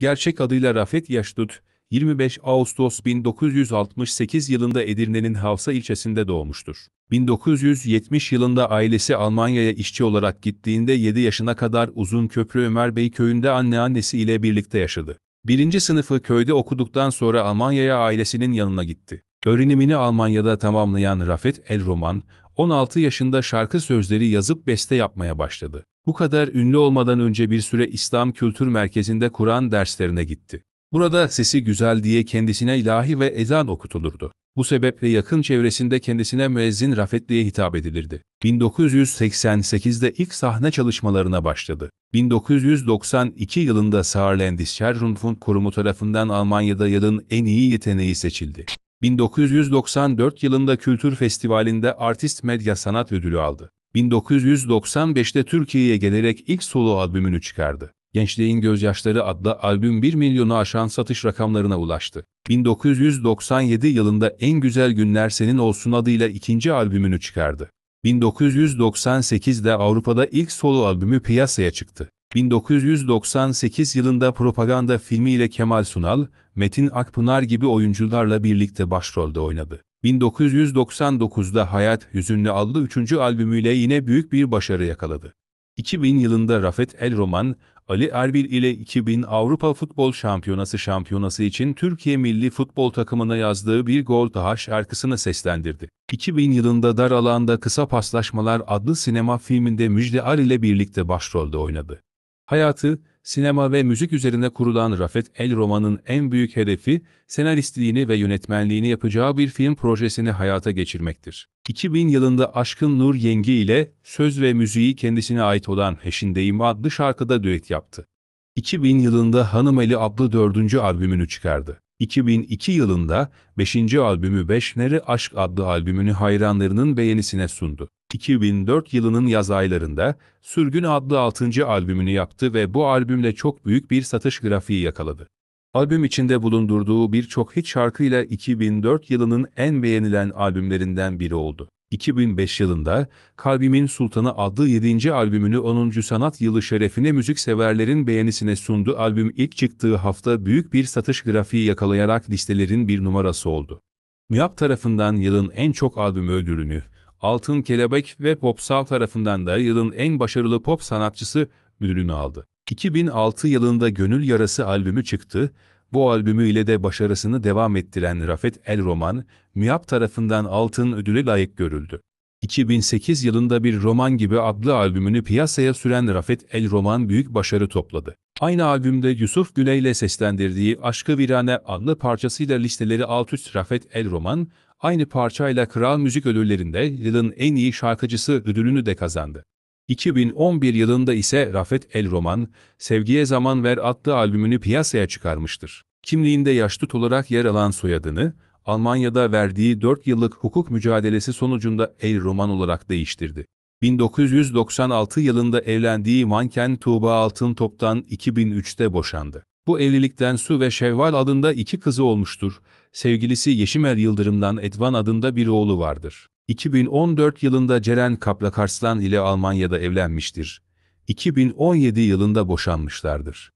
gerçek adıyla Rafet Yaşdut, 25 Ağustos 1968 yılında Edirne'nin Havsa ilçesinde doğmuştur. 1970 yılında ailesi Almanya'ya işçi olarak gittiğinde 7 yaşına kadar Uzun Köprü Ömer Bey köyünde anneannesi ile birlikte yaşadı. Birinci sınıfı köyde okuduktan sonra Almanya'ya ailesinin yanına gitti. Öğrenimini Almanya'da tamamlayan Rafet El Roman, 16 yaşında şarkı sözleri yazıp beste yapmaya başladı. Bu kadar ünlü olmadan önce bir süre İslam Kültür Merkezi'nde Kur'an derslerine gitti. Burada sesi güzel diye kendisine ilahi ve ezan okutulurdu. Bu sebeple yakın çevresinde kendisine müezzin Rafet diye hitap edilirdi. 1988'de ilk sahne çalışmalarına başladı. 1992 yılında Saarlandischer Rundfunk Kurumu tarafından Almanya'da yılın en iyi yeteneği seçildi. 1994 yılında Kültür Festivali'nde Artist Medya Sanat Ödülü aldı. 1995'te Türkiye'ye gelerek ilk solo albümünü çıkardı. Gençliğin Gözyaşları adlı albüm 1 milyonu aşan satış rakamlarına ulaştı. 1997 yılında En Güzel Günler Senin Olsun adıyla ikinci albümünü çıkardı. 1998'de Avrupa'da ilk solo albümü piyasaya çıktı. 1998 yılında propaganda filmiyle Kemal Sunal, Metin Akpınar gibi oyuncularla birlikte başrolde oynadı. 1999'da Hayat yüzünlü adlı üçüncü albümüyle yine büyük bir başarı yakaladı. 2000 yılında Rafet El Roman, Ali Erbil ile 2000 Avrupa Futbol Şampiyonası şampiyonası için Türkiye milli futbol takımına yazdığı bir gol daha şarkısını seslendirdi. 2000 yılında Dar Alanda Kısa Paslaşmalar adlı sinema filminde Müjde Ar ile birlikte başrolde oynadı. Hayatı, sinema ve müzik üzerine kurulan Rafet El Roman'ın en büyük hedefi, senaristliğini ve yönetmenliğini yapacağı bir film projesini hayata geçirmektir. 2000 yılında Aşkın Nur Yengi ile söz ve müziği kendisine ait olan "Heşin Deyim" adlı şarkıda düet yaptı. 2000 yılında Hanım Eli adlı dördüncü albümünü çıkardı. 2002 yılında 5. albümü Beşneri Aşk adlı albümünü hayranlarının beğenisine sundu. 2004 yılının yaz aylarında Sürgün adlı 6. albümünü yaptı ve bu albümle çok büyük bir satış grafiği yakaladı. Albüm içinde bulundurduğu birçok hit şarkıyla 2004 yılının en beğenilen albümlerinden biri oldu. 2005 yılında Kalbimin Sultanı adlı 7. albümünü 10. sanat yılı şerefine müzikseverlerin beğenisine sundu. Albüm ilk çıktığı hafta büyük bir satış grafiği yakalayarak listelerin bir numarası oldu. MÜAP tarafından yılın en çok albüm ödülünü, Altın Kelebek ve Popsal tarafından da yılın en başarılı pop sanatçısı ödülünü aldı. 2006 yılında Gönül Yarası albümü çıktı. Bu albümü ile de başarısını devam ettiren Rafet El Roman, MÜYAP tarafından altın ödüle layık görüldü. 2008 yılında Bir Roman Gibi adlı albümünü piyasaya süren Rafet El Roman büyük başarı topladı. Aynı albümde Yusuf Güney ile seslendirdiği Aşkı Virane adlı parçasıyla listeleri alt üst Rafet El Roman, aynı parçayla Kral Müzik Ödülleri'nde yılın en iyi şarkıcısı ödülünü de kazandı. 2011 yılında ise Rafet El Roman, Sevgiye Zaman Ver adlı albümünü piyasaya çıkarmıştır. Kimliğinde yaşlı olarak yer alan soyadını, Almanya'da verdiği 4 yıllık hukuk mücadelesi sonucunda El Roman olarak değiştirdi. 1996 yılında evlendiği manken Tuğba Altın Top'tan 2003'te boşandı. Bu evlilikten Su ve Şevval adında iki kızı olmuştur. Sevgilisi Yeşimer Yıldırım'dan Edvan adında bir oğlu vardır. 2014 yılında Ceren Kaplakarslan ile Almanya'da evlenmiştir. 2017 yılında boşanmışlardır.